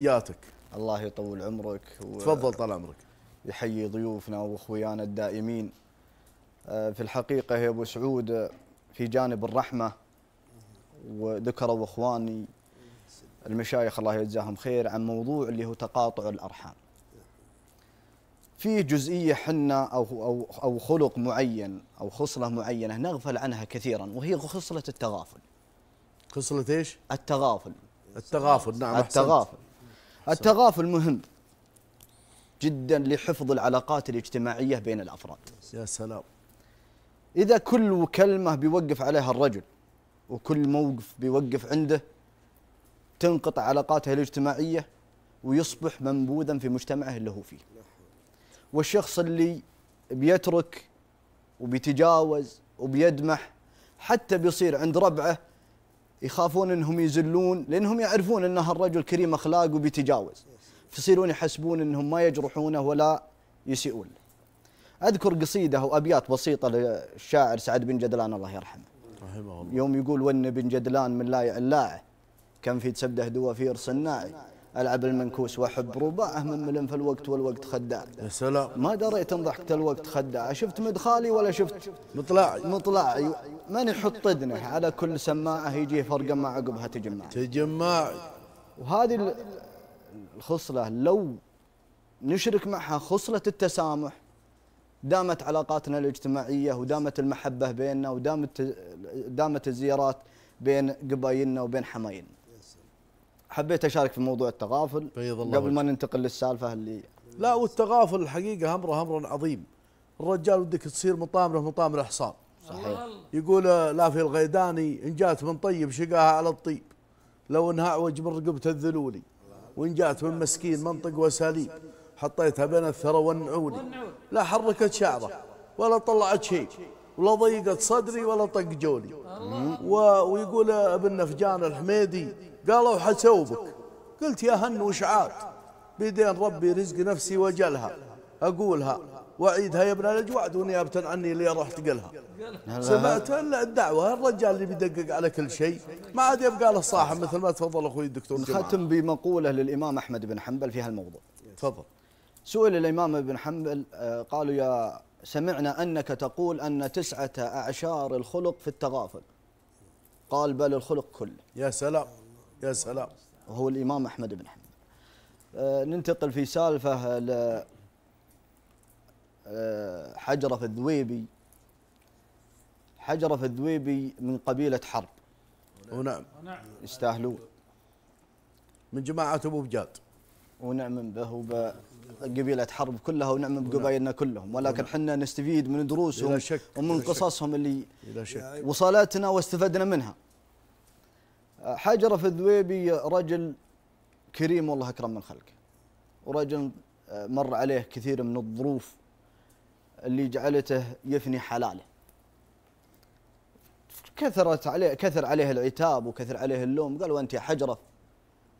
ياتك الله يطول عمرك و... تفضل طال عمرك يحيي ضيوفنا واخويانا الدائمين آه، في الحقيقه يا ابو سعود آه، في جانب الرحمه وذكروا اخواني المشايخ الله يجزاهم خير عن موضوع اللي هو تقاطع الارحام في جزئيه حنا او او او خلق معين او خصله معينه نغفل عنها كثيرا وهي خصله التغافل خصله ايش؟ التغافل التغافل نعم التغافل التغافل مهم جدا لحفظ العلاقات الاجتماعية بين الأفراد يا سلام إذا كل كلمة بيوقف عليها الرجل وكل موقف بيوقف عنده تنقطع علاقاته الاجتماعية ويصبح منبوذا في مجتمعه اللي هو فيه والشخص اللي بيترك وبيتجاوز وبيدمح حتى بيصير عند ربعه يخافون انهم يزلون لانهم يعرفون ان هالرجل كريم اخلاق وبيتجاوز فيصيرون يحسبون انهم ما يجرحونه ولا يسيئون اذكر قصيده وابيات بسيطه للشاعر سعد بن جدلان الله يرحمه رحمه الله يوم يقول ون بن جدلان من لايع اللاعه كم في تسبده دوافير صناعي العب المنكوس واحب رباعه من ملم في الوقت والوقت خداع يا سلام ما دريت ان ضحكت الوقت خداع شفت مدخالي ولا شفت مطلعي مطلعي من يحط اذنه على كل سماعه يجيه فرقه ما عقبها تجمع تجمع وهذه الخصله لو نشرك معها خصله التسامح دامت علاقاتنا الاجتماعيه ودامت المحبه بيننا ودامت دامت الزيارات بين قبايلنا وبين حمايلنا حبيت اشارك في موضوع التغافل بيض الله قبل ما ننتقل للسالفه اللي لا والتغافل الحقيقه امره امر عظيم الرجال ودك تصير مطامره مطامره حصان صحيح يقول لا في الغيداني ان جات من طيب شقاها على الطيب لو انها اعوج من رقبه الذلولي وان جات من مسكين منطق وساليب حطيتها بين الثرى والنعولي لا حركت شعره ولا طلعت شيء ولا ضيقت صدري ولا طق جولي ويقول ابن نفجان الحميدي قالوا حسوبك قلت يا هن وشعات بيدين ربي رزق نفسي وجلها أقولها وعيدها يا ابن الأجواد ونيابة عني اللي رحت قلها سمعت الدعوه الرجال اللي بيدقق على كل شيء ما عاد يبقى له صاحب مثل ما تفضل اخوي الدكتور نختم بمقوله للامام احمد بن حنبل في هالموضوع تفضل سئل الامام بن حنبل آه، قالوا يا سمعنا انك تقول ان تسعه اعشار الخلق في التغافل قال بل الخلق كله يا سلام يا سلام وهو الإمام أحمد بن حنبل أه ننتقل في سالفة ل آه، حجرة الذويبي حجرة الذويبي من قبيلة حرب ونعم يستاهلون من جماعة أبو بجاد ونعم به قبيلة حرب كلها ونعم نعم. بقبائلنا كلهم ولكن نعم. حنا نستفيد من دروسهم ومن قصصهم اللي وصلتنا واستفدنا منها حجرف الذويبي رجل كريم والله اكرم من خلقه ورجل آه، مر عليه كثير من الظروف اللي جعلته يثني حلاله كثرت عليه كثر عليه العتاب وكثر عليه اللوم قال وانت يا حجرف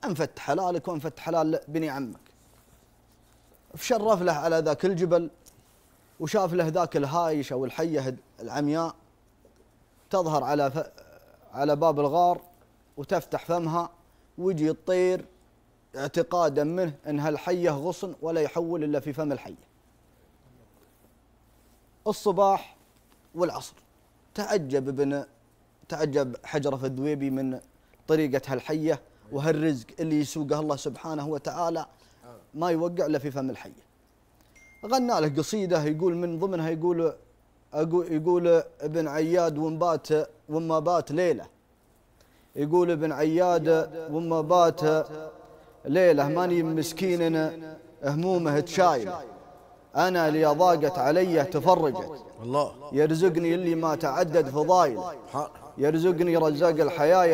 انفت حلالك وانفت حلال بني عمك فشرف له على ذاك الجبل وشاف له ذاك الهايش او الحيه العمياء تظهر على ف... على باب الغار وتفتح فمها ويجي الطير اعتقادا منه انها الحيه غصن ولا يحول الا في فم الحيه. الصباح والعصر تعجب ابن تعجب حجرة الدويبي من طريقة هالحية وهالرزق اللي يسوقه الله سبحانه وتعالى ما يوقع إلا في فم الحية غنى له قصيدة يقول من ضمنها يقول يقول ابن عياد ومبات وما بات ليله يقول ابن عياد وما بات ليله ماني مسكيننا همومه تشايل انا اللي ضاقت علي تفرقت الله يرزقني اللي ما تعدد فضايل يرزقني رزاق الحياه